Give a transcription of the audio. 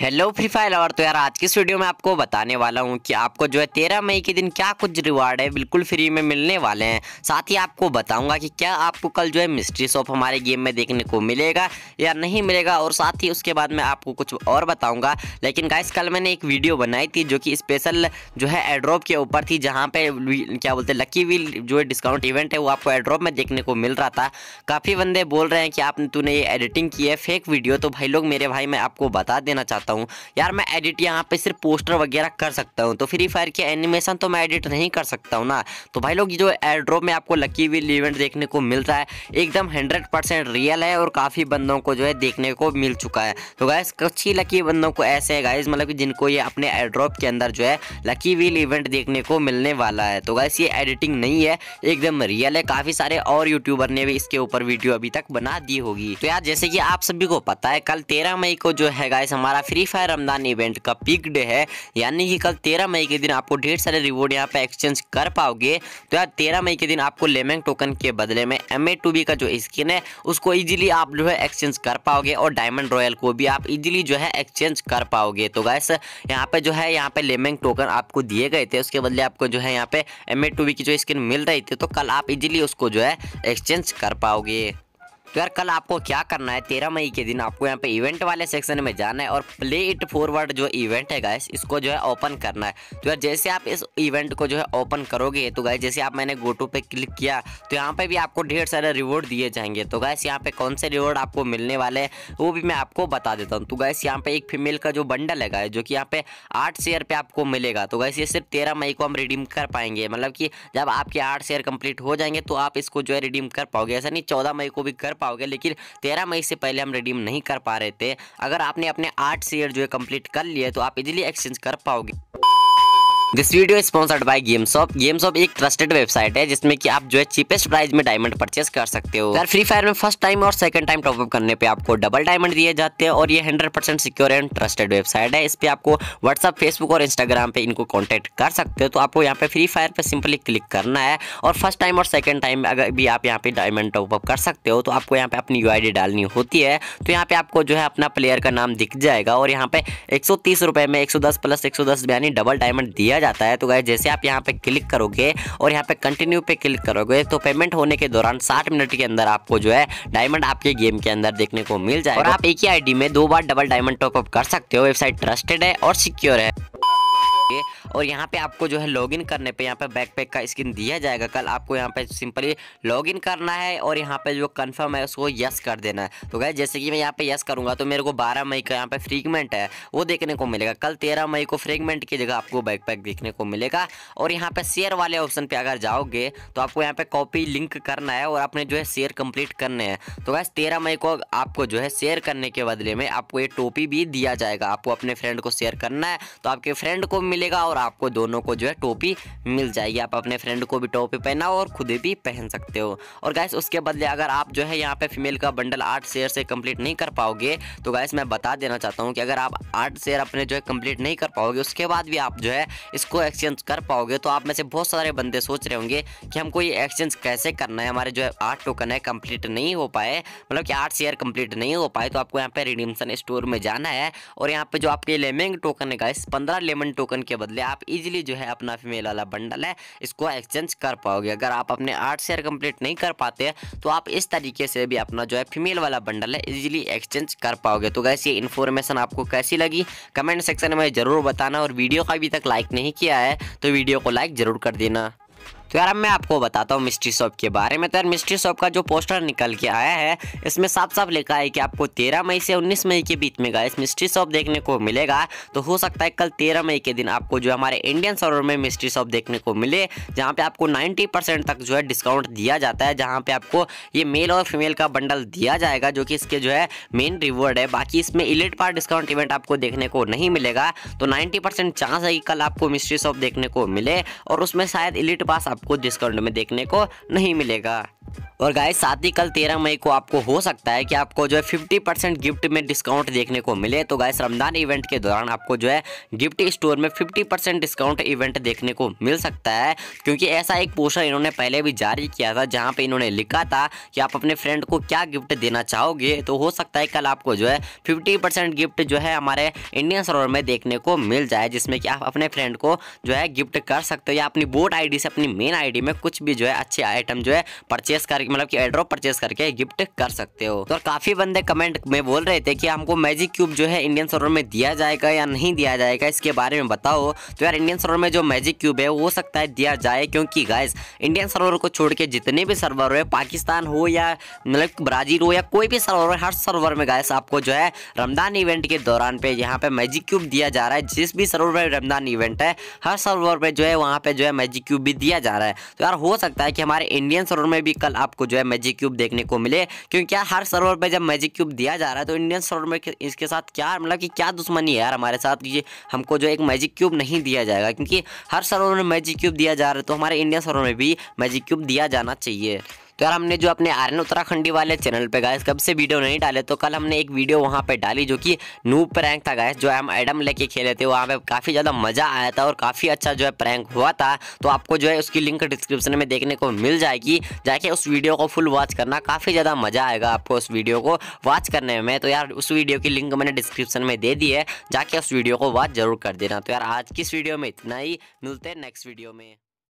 hello free fire और तो यार आज की इस वीडियो में आपको बताने वाला हूँ कि आपको जो है तेरह मई के दिन क्या कुछ रिवार्ड है बिल्कुल फ्री में मिलने वाले हैं साथ ही आपको बताऊंगा कि क्या आपको कल जो है मिस्ट्री शॉप हमारे गेम में देखने को मिलेगा या नहीं मिलेगा और साथ ही उसके बाद मैं आपको कुछ और बताऊँगा लेकिन गाइस कल मैंने एक वीडियो बनाई थी जो कि स्पेशल जो है एड्रॉप के ऊपर थी जहाँ पर क्या बोलते लकी व्हील जो है डिस्काउंट इवेंट है वो आपको एड्रॉप में देखने को मिल रहा था काफ़ी बंदे बोल रहे हैं कि आपने तूने ये एडिटिंग की है फेक वीडियो तो भाई लोग मेरे भाई मैं आपको बता देना चाहता चाहता हूँ यार मैं एडिट यहाँ पे सिर्फ पोस्टर वगैरह कर सकता हूँ तो फ्री फायर के एनिमेशन तो मैं एडिट नहीं कर सकता हूँ ना तो भाई लोग जो एयरड्रॉप में आपको लकी विल इवेंट देखने को मिल रहा है एकदम हंड्रेड परसेंट रियल है और काफ़ी बंदों को जो है देखने को मिल चुका है तो गाइज कुछ ही लकी बंदों को ऐसे है गाइज मतलब जिनको ये अपने एयरड्रॉप के अंदर जो है लकी विल इवेंट देखने को मिलने वाला है तो गाइस ये एडिटिंग नहीं है एकदम रियल है काफ़ी सारे और यूट्यूबर ने भी इसके ऊपर वीडियो अभी तक बना दी होगी तो यार जैसे कि आप सभी को पता है कल तेरह मई को जो है गाइस हमारा फ्री फायर रमदान इवेंट का पिक डे है यानी कि कल तेरह मई के दिन आपको ढेर सारे रिवॉर्ड यहाँ पे एक्सचेंज कर पाओगे तो यार तेरह मई के दिन आपको लेमेंग टोकन के बदले में एम ए टू का जो स्किन है उसको ईजिली आप जो है एक्सचेंज कर पाओगे और डायमंड रॉयल को भी आप इजिली जो है एक्सचेंज कर पाओगे तो गैस यहाँ पे जो है यहाँ पे लेमेंग टोकन आपको दिए गए थे उसके बदले आपको जो है यहाँ पे एम ए टू की जो स्किन मिल रही थी तो कल आप इजिली उसको जो है एक्सचेंज कर पाओगे तो यार कल आपको क्या करना है तेरह मई के दिन आपको यहाँ पे इवेंट वाले सेक्शन में जाना है और प्ले इट फॉरवर्ड जो इवेंट है गाइस इसको जो है ओपन करना है तो यार जैसे आप इस इवेंट को जो है ओपन करोगे तो गाइस जैसे आप मैंने गोटो पे क्लिक किया तो यहाँ पे भी आपको ढेर सारे रिवॉर्ड दिए जाएंगे तो गाइस यहाँ पे कौन से रिवॉर्ड आपको मिलने वाले हैं वो भी मैं आपको बता देता हूँ तो गाइस यहाँ पे एक फीमेल का जो बंडल है जो कि यहाँ पे आठ शेयर पे आपको मिलेगा तो गाइस ये सिर्फ तेरह मई को हम रिडीम कर पाएंगे मतलब कि जब आपके आठ शेयर कंप्लीट हो जाएंगे तो आप इसको जो है रिडीम कर पाओगे ऐसा नहीं चौदह मई को भी कर पाओगे लेकिन तेरह मई से पहले हम रिडीम नहीं कर पा रहे थे अगर आपने अपने आठ शेयर जो है कंप्लीट कर लिए तो आप इजिली एक्सचेंज कर पाओगे this video sponsored by game shop game shop एक ट्रस्टेड वेबसाइट है जिसमें कि आप जो है चीपेस्ट प्राइस में डायमंड परचेस कर सकते हो यार फ्री फायर में फर्स्ट टाइम और सेकंड टाइम टॉपअप करने पे आपको डबल डायमंड दिए जाते हैं और ये 100% सिक्योर एंड ट्रस्टेड वेबसाइट है इस पर आपको व्हाट्सअप फेसबुक और इंस्टाग्राम पे इनको कॉन्टेक्ट कर सकते हो तो आपको यहाँ पे फ्री फायर पर सिंपली क्लिक करना है और फर्स्ट टाइम और सेकंड टाइम अगर भी आप यहाँ पे डायमंड टॉपअप कर सकते हो तो आपको यहाँ पे अपनी यू डालनी होती है तो यहाँ पे आपको जो है अपना प्लेयर का नाम दिख जाएगा और यहाँ पे एक में एक प्लस एक यानी डबल डायमंड दिया जाता है तो गाइज जैसे आप यहाँ पे क्लिक करोगे और यहाँ पे कंटिन्यू पे क्लिक करोगे तो पेमेंट होने के दौरान साठ मिनट के अंदर आपको जो है डायमंड आपके गेम के अंदर देखने को मिल जाएगा और आप एक ही आईडी में दो बार डबल डायमंड टॉपअप कर सकते हो वेबसाइट ट्रस्टेड है और सिक्योर है और यहाँ पे आपको जो है लॉगिन करने पे यहाँ पे बैकपैक का स्किन दिया जाएगा कल आपको यहाँ पे सिंपली लॉगिन करना है और यहाँ पे जो कन्फर्म है उसको यस कर देना है तो गए जैसे कि मैं यहाँ पे यस करूँगा तो मेरे को बारह मई का यहाँ पे फ्रीगमेंट है वो देखने को मिलेगा कल तेरह मई को फ्रीगमेंट की जगह आपको बैकपैक देखने को मिलेगा और यहाँ पे शेयर वाले ऑप्शन पे अगर जाओगे तो आपको यहाँ पे कॉपी लिंक करना है और अपने जो है शेयर कंप्लीट करने हैं तो गैस तेरह मई को आपको जो है शेयर करने के बदले में आपको ये टोपी भी दिया जाएगा आपको अपने फ्रेंड को शेयर करना है तो आपके फ्रेंड को मिलेगा और आपको दोनों को जो है टोपी मिल जाएगी आप अपने फ्रेंड को भी टोपी पहनाओ और खुद भी पहन सकते हो और गैस उसके बदले अगर आप जो है यहाँ पे फीमेल का बंडल आठ शेयर से कंप्लीट नहीं कर पाओगे तो गैस मैं बता देना चाहता हूँ कि अगर आप आठ शेयर अपने जो है कंप्लीट नहीं कर पाओगे उसके बाद भी आप जो है इसको एक्सचेंज कर पाओगे तो आप में से बहुत सारे बंदे सोच रहे होंगे कि हमको ये एक्सचेंज कैसे करना है हमारे जो है आठ टोकन है कंप्लीट नहीं हो पाए मतलब कि आठ शेयर कंप्लीट नहीं हो पाए तो आपको यहाँ पे रिडीमसन स्टोर में जाना है और यहाँ पे जो आपके लेमिंग टोकन है गाइस पंद्रह लेमन टोकन के बदले आप इजीली जो है अपना फीमेल वाला बंडल है इसको एक्सचेंज कर पाओगे अगर आप अपने आठ शेयर कंप्लीट नहीं कर पाते तो आप इस तरीके से भी अपना जो है फीमेल वाला बंडल है इजीली एक्सचेंज कर पाओगे तो गैस ये इन्फॉर्मेशन आपको कैसी लगी कमेंट सेक्शन में ज़रूर बताना और वीडियो का अभी तक लाइक नहीं किया है तो वीडियो को लाइक ज़रूर कर देना तो यार अब मैं आपको बताता हूँ मिस्ट्री शॉप के बारे में तो यार मिस्ट्री शॉप का जो पोस्टर निकल के आया है इसमें साफ साफ लिखा है कि आपको तेरह मई से उन्नीस मई के बीच में गाइस मिस्ट्री शॉप देखने को मिलेगा तो हो सकता है कल तेरह मई के दिन आपको जो हमारे इंडियन सर्वर में मिस्ट्री शॉप देखने को मिले जहाँ पे आपको नाइन्टी तक जो है डिस्काउंट दिया जाता है जहाँ पे आपको ये मेल और फीमेल का बंडल दिया जाएगा जो कि इसके जो है मेन रिवॉर्ड है बाकी इसमें इलेट पार डिस्काउंट इवेंट आपको देखने को नहीं मिलेगा तो नाइन्टी चांस है कि कल आपको मिस्ट्री शॉप देखने को मिले और उसमें शायद इलेट पास आप आपको डिस्काउंट में देखने को नहीं मिलेगा और गाय साथ ही कल तेरह मई को आपको हो सकता है कि आपको जो है फिफ्टी परसेंट गिफ्ट में डिस्काउंट देखने को मिले तो गाय रमजान इवेंट के दौरान आपको जो है गिफ्ट स्टोर में फिफ्टी परसेंट डिस्काउंट इवेंट देखने को मिल सकता है क्योंकि ऐसा एक पोस्टर इन्होंने पहले भी जारी किया था जहाँ पे इन्होंने लिखा था कि आप अपने फ्रेंड को क्या गिफ्ट देना चाहोगे तो हो सकता है कल आपको जो है फिफ्टी परसेंट गिफ्ट जो है हमारे इंडियन सरोवर में देखने को मिल जाए जिसमें कि आप अपने फ्रेंड को जो है गिफ्ट कर सकते हो या अपनी बोट आई से अपनी मेन आई में कुछ भी जो है अच्छे आइटम जो है परचेस कर मतलब की एड्रॉप परचेस करके गिफ्ट कर सकते हो तो काफी बंदे कमेंट में बोल रहे थे की हमको मैजिक क्यूब जो है इंडियन सर्वर में दिया जाएगा या नहीं दिया जाएगा इसके बारे में बताओ तो यार इंडियन सर्वर में जो मैजिक क्यूब है हो सकता है दिया जाए क्योंकि गाइस इंडियन सर्वर को छोड़ के जितने भी सर्वर है पाकिस्तान हो या मतलब ब्राजील हो या कोई भी सर्वर हर सर्वर में गाइस आपको जो है रमदान इवेंट के दौरान पे यहाँ पे मैजिक क्यूब दिया जा रहा है जिस भी सर्वर पर रमदान इवेंट है हर सर्वर पे जो है वहाँ पे जो है मैजिक क्यूब भी दिया जा रहा है तो यार हो सकता है कि हमारे इंडियन सर्वर में भी कल आपको आपको जो है मैजिक क्यूब देखने को मिले क्योंकि यार हर सर्वर पर जब मैजिक क्यूब दिया जा रहा है तो इंडियन सर्वर में इसके साथ क्या मतलब कि क्या दुश्मनी है यार हमारे साथ ये हमको जो एक मैजिक क्यूब नहीं दिया जाएगा क्योंकि हर सर्वर में मैजिक क्यूब दिया जा रहा है तो हमारे इंडियन सर्वर में भी मैजिक क्यूब दिया जाना चाहिए कल हमने जो अपने आर्यन उत्तराखंडी वाले चैनल पे गाइस कब से वीडियो नहीं डाले तो कल हमने एक वीडियो वहाँ पे डाली जो कि नू प्रैंक था गाइस जो हम एडम लेके खेले थे वहाँ पे काफ़ी ज़्यादा मज़ा आया था और काफ़ी अच्छा जो है प्रैंक हुआ था तो आपको जो है उसकी लिंक डिस्क्रिप्शन में देखने को मिल जाएगी जाके उस वीडियो को फुल वॉच करना काफ़ी ज़्यादा मज़ा आएगा आपको उस वीडियो को वॉच करने में तो यार उस वीडियो की लिंक मैंने डिस्क्रिप्शन में दे दी है जाके उस वीडियो को वॉच जरूर कर देना तो यार आज की इस वीडियो में इतना ही मिलते हैं नेक्स्ट वीडियो में